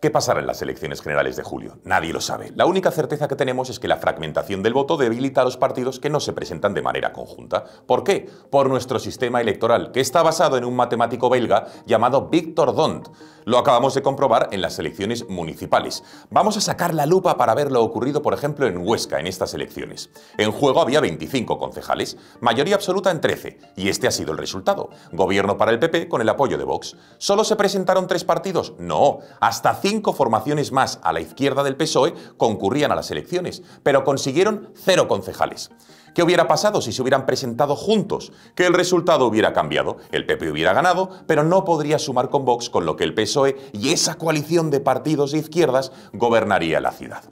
¿Qué pasará en las elecciones generales de julio? Nadie lo sabe. La única certeza que tenemos es que la fragmentación del voto debilita a los partidos que no se presentan de manera conjunta. ¿Por qué? Por nuestro sistema electoral, que está basado en un matemático belga llamado Victor Dondt, lo acabamos de comprobar en las elecciones municipales. Vamos a sacar la lupa para ver lo ocurrido, por ejemplo, en Huesca en estas elecciones. En juego había 25 concejales, mayoría absoluta en 13, y este ha sido el resultado. Gobierno para el PP con el apoyo de Vox. ¿Solo se presentaron tres partidos? No, hasta cinco formaciones más a la izquierda del PSOE concurrían a las elecciones, pero consiguieron cero concejales. ¿Qué hubiera pasado si se hubieran presentado juntos? Que el resultado hubiera cambiado, el PP hubiera ganado, pero no podría sumar con Vox con lo que el PSOE y esa coalición de partidos de izquierdas gobernaría la ciudad.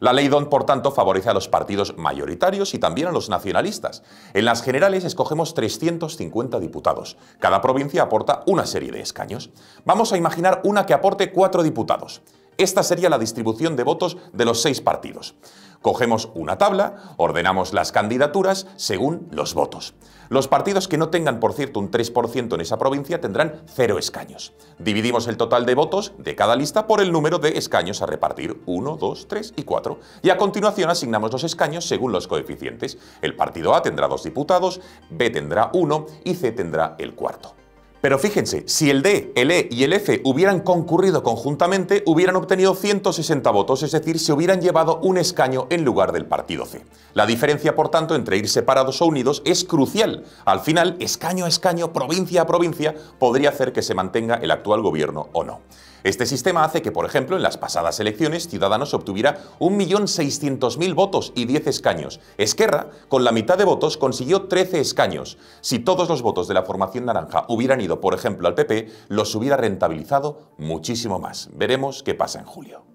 La ley DON, por tanto, favorece a los partidos mayoritarios y también a los nacionalistas. En las generales escogemos 350 diputados. Cada provincia aporta una serie de escaños. Vamos a imaginar una que aporte cuatro diputados. Esta sería la distribución de votos de los seis partidos. Cogemos una tabla, ordenamos las candidaturas según los votos. Los partidos que no tengan, por cierto, un 3% en esa provincia tendrán cero escaños. Dividimos el total de votos de cada lista por el número de escaños a repartir, 1, 2, 3 y 4. Y a continuación asignamos los escaños según los coeficientes. El partido A tendrá dos diputados, B tendrá uno y C tendrá el cuarto. Pero fíjense, si el D, el E y el F hubieran concurrido conjuntamente, hubieran obtenido 160 votos, es decir, se hubieran llevado un escaño en lugar del partido C. La diferencia, por tanto, entre ir separados o unidos es crucial. Al final, escaño a escaño, provincia a provincia, podría hacer que se mantenga el actual gobierno o no. Este sistema hace que, por ejemplo, en las pasadas elecciones Ciudadanos obtuviera 1.600.000 votos y 10 escaños. Esquerra, con la mitad de votos, consiguió 13 escaños. Si todos los votos de la formación naranja hubieran ido, por ejemplo, al PP, los hubiera rentabilizado muchísimo más. Veremos qué pasa en julio.